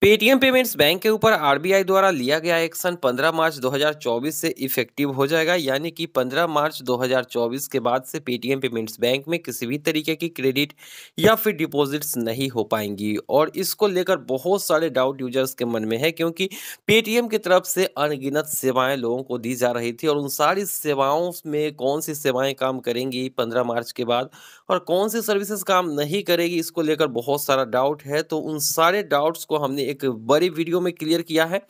Paytm payments bank के ऊपर RBI द्वारा लिया गया एक्शन 15 मार्च 2024 से इफेक्टिव हो जाएगा यानी कि 15 मार्च 2024 के बाद से पेटीएम पेमेंट्स बैंक में किसी भी तरीके की क्रेडिट या फिर डिपॉजिट्स नहीं हो पाएंगी और इसको लेकर बहुत सारे डाउट यूजर्स के मन में है क्योंकि पेटीएम की तरफ से अनगिनत सेवाएं लोगों को दी जा रही थी और उन सारी सेवाओं में कौन सी सेवाएँ काम करेंगी पंद्रह मार्च के बाद और कौन सी सर्विसेज काम नहीं करेगी इसको लेकर बहुत सारा डाउट है तो उन सारे डाउट्स को हमने एक बड़ी वीडियो में क्लियर किया है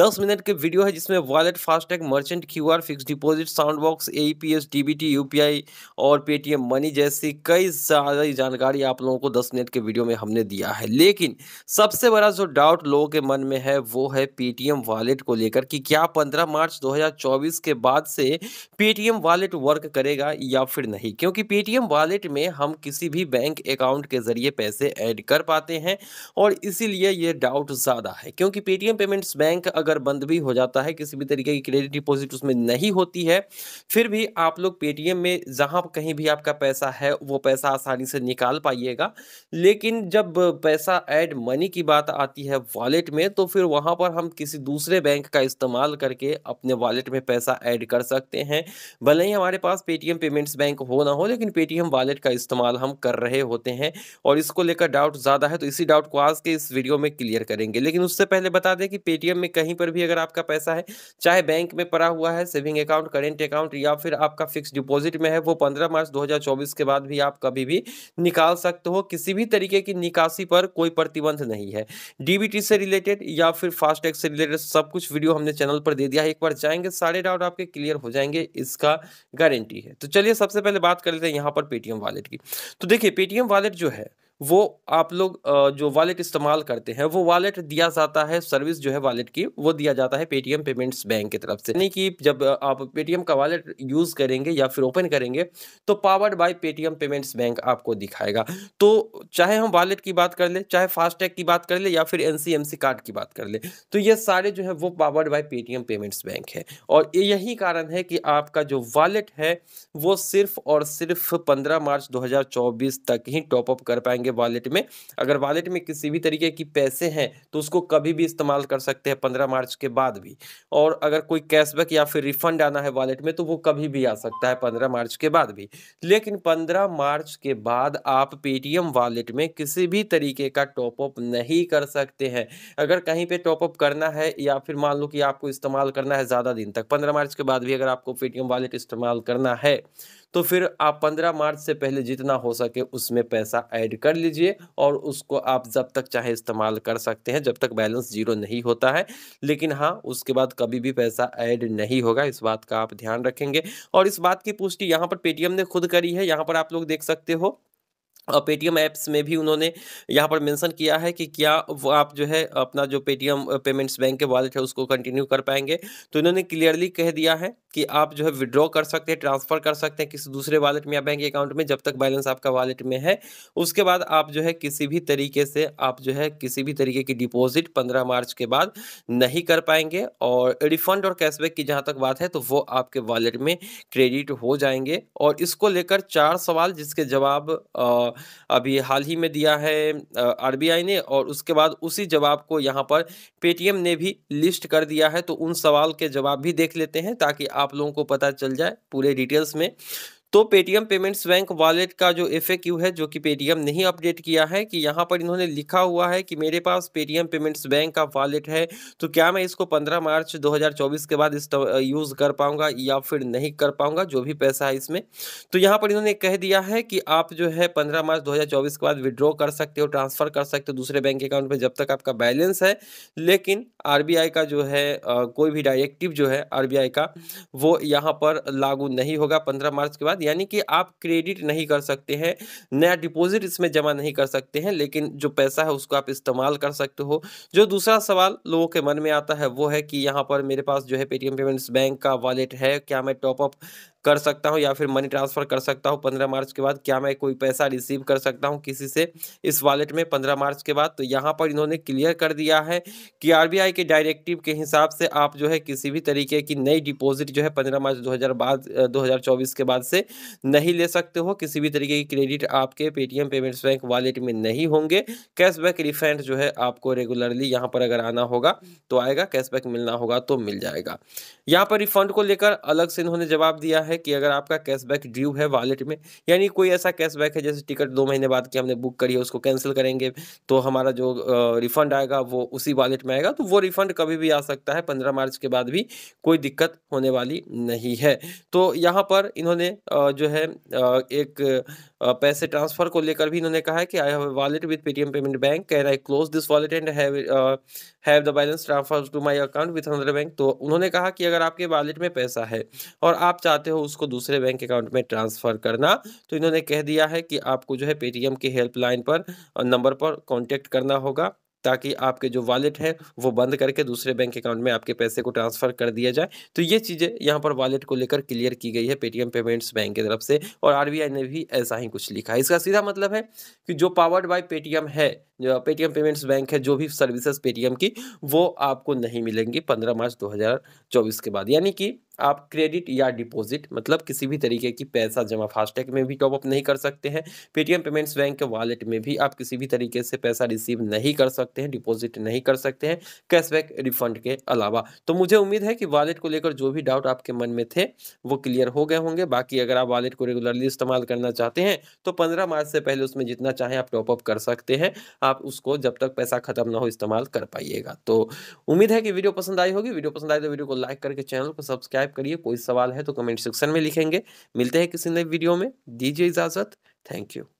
दस मिनट की वीडियो है जिसमें wallet FASTag merchant Q fix deposit sound box A P S D B T U P I और पेटीएम मनी जैसी कई सारी जानकारी आप लोगों को दस मिनट के वीडियो में हमने दिया है लेकिन सबसे बड़ा जो डाउट लोगों के मन में है वो है पेटीएम वॉलेट को लेकर कि क्या पंद्रह मार्च दो के बाद से पेटीएम वॉलेट वर्क करेगा या फिर नहीं क्योंकि पेटीएम वॉलेट में हम किसी भी बैंक अकाउंट के जरिए पैसे ऐड कर पाते हैं और इसीलिए ये डाउट अमाउंट ज़्यादा है क्योंकि पेटीएम पेमेंट्स बैंक अगर बंद भी हो जाता है किसी भी तरीके की क्रेडिट डिपॉजिट उसमें नहीं होती है फिर भी आप लोग पेटीएम में जहाँ कहीं भी आपका पैसा है वो पैसा आसानी से निकाल पाइएगा लेकिन जब पैसा एड मनी की बात आती है वॉलेट में तो फिर वहाँ पर हम किसी दूसरे बैंक का इस्तेमाल करके अपने वॉलेट में पैसा ऐड कर सकते हैं भले ही हमारे पास पेटीएम पेमेंट्स बैंक हो ना हो लेकिन पेटीएम वॉलेट का इस्तेमाल हम कर रहे होते हैं और इसको लेकर डाउट ज़्यादा है तो इसी डाउट को आज के इस वीडियो में क्लियर करेंगे लेकिन उससे पहले बता दें कि पेटीएम में कहीं पर भी अगर आपका पैसा है चाहे बैंक में पड़ा हुआ है सेविंग अकाउंट करेंट अकाउंट या फिर आपका फिक्स डिपोजिट में है वो पंद्रह मार्च दो के बाद भी आप कभी भी निकाल सकते हो किसी भी तरीके की निकासी पर कोई प्रतिबंध नहीं है डीबीटी से रिलेटेड या फिर फास्टैग से रिलेटेड सब कुछ वीडियो हमने चैनल पर दे दिया है एक बार जाएंगे सारे डाउट आपके क्लियर हो जाएंगे इसका गारंटी है तो चलिए सबसे पहले बात कर लेते हैं यहां पर पेटीएम वॉलेट की तो देखिए पेटीएम वॉलेट जो है वो आप लोग जो वॉलेट इस्तेमाल करते हैं वो वॉलेट दिया जाता है सर्विस जो है वॉलेट की वो दिया जाता है पेटीएम पेमेंट्स बैंक की तरफ से यानी कि जब आप पेटीएम का वॉलेट यूज़ करेंगे या फिर ओपन करेंगे तो powered by Paytm payments bank आपको दिखाएगा तो चाहे हम वॉलेट की बात कर ले चाहे फास्टैग की बात कर ले या फिर एन कार्ड की बात कर ले तो ये सारे जो है वो powered by Paytm payments bank है और यही कारण है कि आपका जो वॉलेट है वो सिर्फ और सिर्फ पंद्रह मार्च दो तक ही टॉपअप कर पाएंगे जाएंगे वॉलेट में अगर वॉलेट में किसी भी तरीके की पैसे हैं तो उसको कभी भी इस्तेमाल कर सकते हैं पंद्रह मार्च के बाद भी और अगर कोई कैशबैक या फिर रिफंड आना है वॉलेट में तो वो कभी भी आ सकता है पंद्रह मार्च के बाद भी लेकिन पंद्रह मार्च के बाद आप पेटीएम वॉलेट में किसी भी तरीके का टॉपअप नहीं कर सकते हैं अगर कहीं पर टॉपअप करना है या फिर मान लो कि आपको इस्तेमाल करना है ज़्यादा दिन तक पंद्रह मार्च के बाद भी अगर आपको पेटीएम वॉलेट इस्तेमाल करना है तो फिर आप पंद्रह मार्च से पहले जितना हो सके उसमें पैसा ऐड कर लीजिए और उसको आप जब तक चाहे इस्तेमाल कर सकते हैं जब तक बैलेंस जीरो नहीं होता है लेकिन हाँ उसके बाद कभी भी पैसा ऐड नहीं होगा इस बात का आप ध्यान रखेंगे और इस बात की पुष्टि यहाँ पर पेटीएम ने खुद करी है यहाँ पर आप लोग देख सकते हो और पेटीएम ऐप्स में भी उन्होंने यहाँ पर मेंशन किया है कि क्या वो आप जो है अपना जो पेटीएम पेमेंट्स बैंक के वॉलेट है उसको कंटिन्यू कर पाएंगे तो इन्होंने क्लियरली कह दिया है कि आप जो है विड्रॉ कर सकते हैं ट्रांसफ़र कर सकते हैं किसी दूसरे वॉलेट में या बैंक अकाउंट में जब तक बैलेंस आपका वॉलेट में है उसके बाद आप जो है किसी भी तरीके से आप जो है किसी भी तरीके की डिपोज़िट पंद्रह मार्च के बाद नहीं कर पाएंगे और रिफंड और कैशबैक की जहाँ तक बात है तो वो आपके वॉलेट में क्रेडिट हो जाएंगे और इसको लेकर चार सवाल जिसके जवाब अभी हाल ही में दिया है आरबीआई ने और उसके बाद उसी जवाब को यहाँ पर पेटीएम ने भी लिस्ट कर दिया है तो उन सवाल के जवाब भी देख लेते हैं ताकि आप लोगों को पता चल जाए पूरे डिटेल्स में तो पेटीएम पेमेंट्स बैंक वॉलेट का जो एफ है जो कि पेटीएम नहीं अपडेट किया है कि यहाँ पर इन्होंने लिखा हुआ है कि मेरे पास पेटीएम पेमेंट्स बैंक का वॉलेट है तो क्या मैं इसको 15 मार्च 2024 के बाद इस यूज़ कर पाऊंगा या फिर नहीं कर पाऊंगा जो भी पैसा है इसमें तो यहाँ पर इन्होंने कह दिया है कि आप जो है पंद्रह मार्च दो के बाद विड्रॉ कर सकते हो ट्रांसफ़र कर सकते हो दूसरे बैंक अकाउंट में जब तक आपका बैलेंस है लेकिन आर का जो है कोई भी डायरेक्टिव जो है आर का वो यहाँ पर लागू नहीं होगा पंद्रह मार्च के बाद बाद यानी कि आप क्रेडिट नहीं कर सकते हैं नया डिपॉजिट इसमें जमा नहीं कर सकते हैं लेकिन जो पैसा है उसको आप इस्तेमाल कर सकते हो जो दूसरा सवाल लोगों के मन में आता है वो है कि यहाँ पर मेरे पास जो है पेटीएम पेमेंट्स बैंक का वॉलेट है क्या मैं टॉपअप कर सकता हूँ या फिर मनी ट्रांसफ़र कर सकता हूँ पंद्रह मार्च के बाद क्या मैं कोई पैसा रिसीव कर सकता हूँ किसी से इस वॉलेट में पंद्रह मार्च के बाद तो यहाँ पर इन्होंने क्लियर कर दिया है कि आरबीआई के डायरेक्टिव के हिसाब से आप जो है किसी भी तरीके की नई डिपोजिट जो है पंद्रह मार्च दो हज़ार बाद दो हज़ार चौबीस के बाद से नहीं ले सकते हो किसी भी तरीके की क्रेडिट आपके पेटीएम पेमेंट्स बैंक वॉलेट में नहीं होंगे कैशबैक रिफंड जो है आपको रेगुलरली यहाँ पर अगर आना होगा तो आएगा कैशबैक मिलना होगा तो मिल जाएगा यहाँ पर रिफंड को लेकर अलग से इन्होंने जवाब दिया है कि अगर आपका कैशबैक ड्यू है वॉलेट में यानी कोई ऐसा कैशबैक है जैसे टिकट दो महीने बाद की हमने बुक करी है उसको कैंसिल करेंगे तो हमारा जो रिफंड आएगा वो उसी वॉलेट में आएगा तो वो रिफंड कभी भी आ सकता है पंद्रह मार्च के बाद भी कोई दिक्कत होने वाली नहीं है तो यहाँ पर इन्होंने जो है एक पैसे ट्रांसफर को लेकर भी इन्होंने कहा है कि I have wallet with Paytm payment bank can I close this wallet and have the balance transfer to my account with another bank तो उन्होंने कहा कि अगर आपके वॉलेट में पैसा है और आप चाहते हो उसको दूसरे बैंक अकाउंट में ट्रांसफर करना तो इन्होंने कह दिया है कि आपको जो है पेटीएम के हेल्पलाइन पर नंबर पर कॉन्टेक्ट करना होगा ताकि आपके जो वॉलेट है वो बंद करके दूसरे बैंक अकाउंट में आपके पैसे को ट्रांसफ़र कर दिया जाए तो ये चीज़ें यहाँ पर वॉलेट को लेकर क्लियर की गई है पेटीएम पेमेंट्स बैंक की तरफ से और आर ने भी ऐसा ही कुछ लिखा है इसका सीधा मतलब है कि जो पावर्ड बाय पेटीएम है पेटीएम पेमेंट्स बैंक है जो भी सर्विसेज पेटीएम की वो आपको नहीं मिलेंगी पंद्रह मार्च 2024 के बाद यानी कि आप क्रेडिट या डिपॉजिट मतलब किसी भी तरीके की पैसा जमा फास्टैग में भी टॉपअप नहीं कर सकते हैं पेटीएम पेमेंट्स बैंक के वॉलेट में भी आप किसी भी तरीके से पैसा रिसीव नहीं कर सकते हैं डिपॉजिट नहीं कर सकते हैं कैशबैक रिफंड के अलावा तो मुझे उम्मीद है कि वॉलेट को लेकर जो भी डाउट आपके मन में थे वो क्लियर हो गए होंगे बाकी अगर आप वॉलेट को रेगुलरली इस्तेमाल करना चाहते हैं तो पंद्रह मार्च से पहले उसमें जितना चाहें आप टॉपअप कर सकते हैं आप उसको जब तक पैसा खत्म ना हो इस्तेमाल कर पाइएगा तो उम्मीद है कि वीडियो पसंद आई होगी वीडियो पसंद आए तो वीडियो को लाइक करके चैनल को सब्सक्राइब करिए कोई सवाल है तो कमेंट सेक्शन में लिखेंगे मिलते हैं किसी नए वीडियो में दीजिए इजाज़त थैंक यू